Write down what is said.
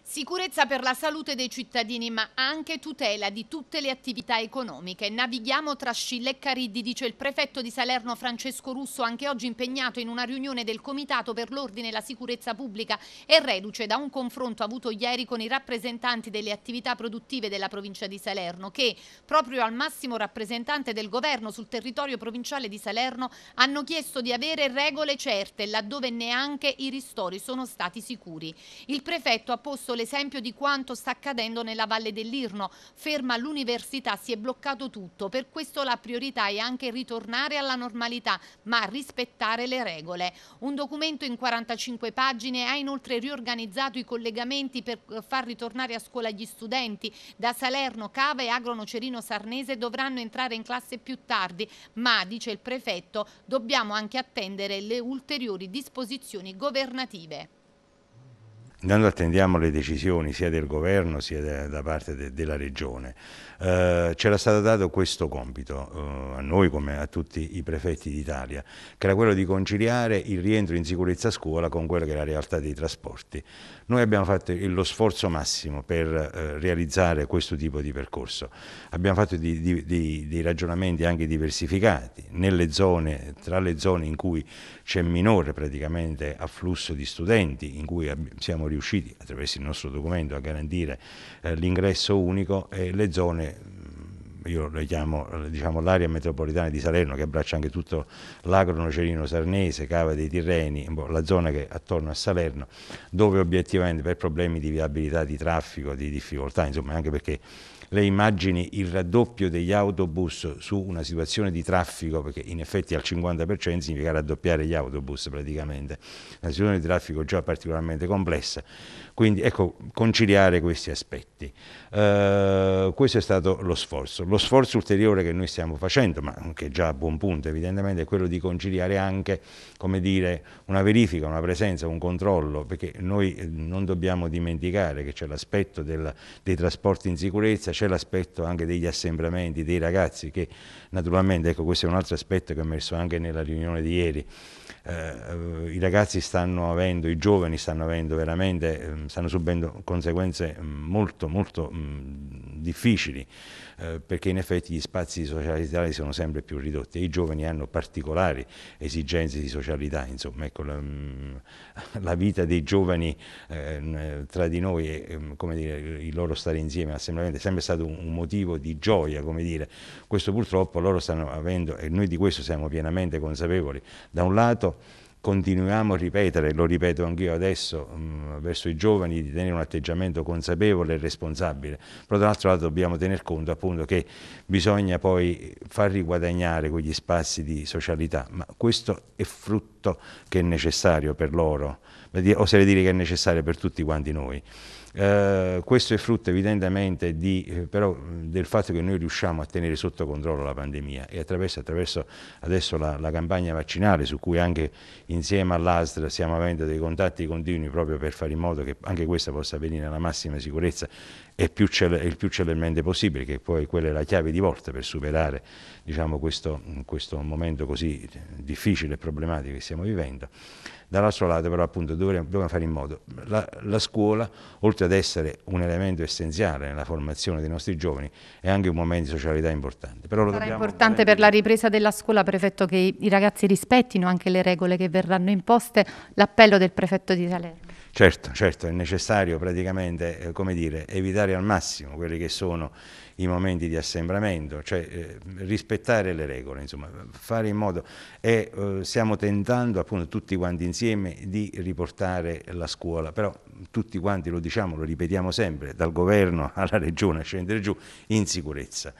Sicurezza per la salute dei cittadini ma anche tutela di tutte le attività economiche. Navighiamo tra scille e Cariddi, dice il prefetto di Salerno Francesco Russo, anche oggi impegnato in una riunione del Comitato per l'Ordine e la Sicurezza Pubblica e reduce da un confronto avuto ieri con i rappresentanti delle attività produttive della provincia di Salerno che, proprio al massimo rappresentante del governo sul territorio provinciale di Salerno, hanno chiesto di avere regole certe laddove neanche i ristori sono stati sicuri. Il prefetto ha posto giusto l'esempio di quanto sta accadendo nella Valle dell'Irno. Ferma l'università, si è bloccato tutto, per questo la priorità è anche ritornare alla normalità, ma rispettare le regole. Un documento in 45 pagine ha inoltre riorganizzato i collegamenti per eh, far ritornare a scuola gli studenti. Da Salerno, Cava e Agrono Cerino Sarnese dovranno entrare in classe più tardi, ma, dice il prefetto, dobbiamo anche attendere le ulteriori disposizioni governative. Intanto attendiamo le decisioni sia del governo sia da, da parte de, della regione. Eh, c'era stato dato questo compito eh, a noi come a tutti i prefetti d'Italia, che era quello di conciliare il rientro in sicurezza a scuola con quella che è la realtà dei trasporti. Noi abbiamo fatto lo sforzo massimo per eh, realizzare questo tipo di percorso. Abbiamo fatto di, di, di, dei ragionamenti anche diversificati zone, tra le zone in cui c'è minore praticamente afflusso di studenti, in cui siamo riusciti riusciti attraverso il nostro documento a garantire eh, l'ingresso unico e le zone io lo chiamo diciamo, l'area metropolitana di Salerno che abbraccia anche tutto l'agro nocerino sarnese, Cava dei Tirreni, boh, la zona che attorno a Salerno, dove obiettivamente per problemi di viabilità, di traffico, di difficoltà, insomma anche perché le immagini il raddoppio degli autobus su una situazione di traffico, perché in effetti al 50% significa raddoppiare gli autobus praticamente, una situazione di traffico già particolarmente complessa, quindi ecco conciliare questi aspetti costi. Eh, questo è stato lo sforzo. Lo sforzo ulteriore che noi stiamo facendo, ma che è già a buon punto evidentemente, è quello di conciliare anche dire, una verifica, una presenza, un controllo, perché noi eh, non dobbiamo dimenticare che c'è l'aspetto dei trasporti in sicurezza, c'è l'aspetto anche degli assembramenti dei ragazzi che naturalmente, ecco questo è un altro aspetto che è emerso anche nella riunione di ieri, eh, i ragazzi stanno avendo, i giovani stanno avendo veramente, ehm, stanno subendo conseguenze mm, molto molto mh, mm, difficili eh, perché in effetti gli spazi di socialità sono sempre più ridotti e i giovani hanno particolari esigenze di socialità, insomma ecco, la, mm, la, vita dei giovani eh, tra di noi mm, e dire, il loro stare insieme è sempre stato un, motivo di gioia, come dire. questo purtroppo loro stanno avendo e noi di questo siamo pienamente consapevoli, da un lato continuiamo a ripetere, lo ripeto anch'io adesso, mh, mm, verso i giovani di tenere un atteggiamento consapevole e responsabile, però dall'altro lato dobbiamo tener conto appunto che bisogna poi far riguadagnare quegli spazi di socialità, ma questo è frutto che è necessario per loro, oserei dire che è necessario per tutti quanti noi. Eh, questo è frutto evidentemente di, eh, però, del fatto che noi riusciamo a tenere sotto controllo la pandemia e attraverso, attraverso adesso la, la, campagna vaccinale su cui anche insieme all'ASL stiamo avendo dei contatti continui proprio per fare in modo che anche questa possa avvenire nella massima sicurezza e più il più celermente possibile, che poi quella è la chiave di volta per superare diciamo, questo, questo, momento così difficile e problematico che stiamo vivendo. Dall'altro lato però appunto dobbiamo, dobbiamo fare in modo, la, la scuola oltre ad essere un elemento essenziale nella formazione dei nostri giovani è anche un momento di socialità importante. Però lo Sarà importante per la ripresa della scuola, prefetto, che i ragazzi rispettino anche le regole che verranno imposte, l'appello del prefetto di Salerno. Certo, certo, è necessario praticamente eh, come dire, evitare al massimo quelli che sono i momenti di assembramento, cioè eh, rispettare le regole, insomma, fare in modo e eh, stiamo tentando appunto tutti quanti insieme di riportare la scuola, però tutti quanti lo diciamo, lo ripetiamo sempre, dal governo alla regione a scendere giù in sicurezza.